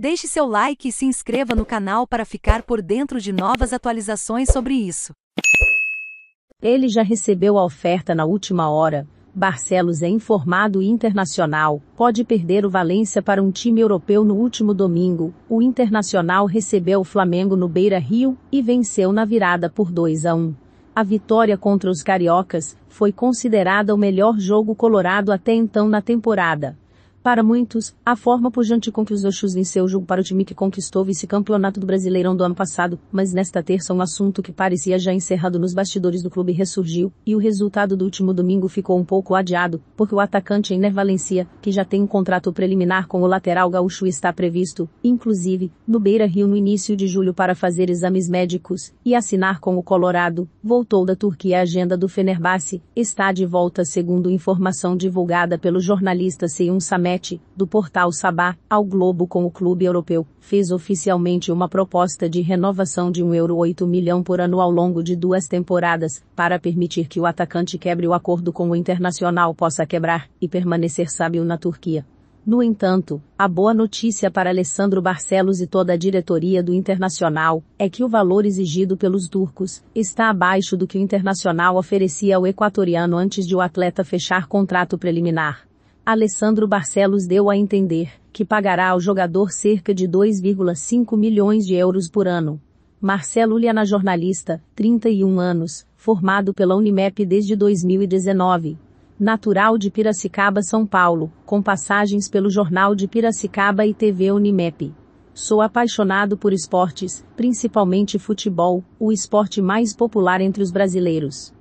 Deixe seu like e se inscreva no canal para ficar por dentro de novas atualizações sobre isso. Ele já recebeu a oferta na última hora. Barcelos é informado internacional, pode perder o Valência para um time europeu no último domingo. O Internacional recebeu o Flamengo no Beira-Rio e venceu na virada por 2 a 1. A vitória contra os cariocas foi considerada o melhor jogo colorado até então na temporada. Para muitos, a forma pujante com que os Oxus venceu o jogo para o time que conquistou vice-campeonato do Brasileirão do ano passado, mas nesta terça um assunto que parecia já encerrado nos bastidores do clube ressurgiu, e o resultado do último domingo ficou um pouco adiado, porque o atacante Ener Valencia, que já tem um contrato preliminar com o lateral gaúcho está previsto, inclusive, no Beira-Rio no início de julho para fazer exames médicos e assinar com o Colorado, voltou da Turquia a agenda do Fenerbahçe, está de volta segundo informação divulgada pelo jornalista Seyun Samet do portal Sabá, ao Globo com o clube europeu, fez oficialmente uma proposta de renovação de 1,8 milhão por ano ao longo de duas temporadas, para permitir que o atacante quebre o acordo com o Internacional possa quebrar e permanecer sábio na Turquia. No entanto, a boa notícia para Alessandro Barcelos e toda a diretoria do Internacional é que o valor exigido pelos turcos está abaixo do que o Internacional oferecia ao equatoriano antes de o atleta fechar contrato preliminar. Alessandro Barcelos deu a entender que pagará ao jogador cerca de 2,5 milhões de euros por ano. Marcelo Liana jornalista, 31 anos, formado pela Unimep desde 2019. Natural de Piracicaba, São Paulo, com passagens pelo Jornal de Piracicaba e TV Unimep. Sou apaixonado por esportes, principalmente futebol, o esporte mais popular entre os brasileiros.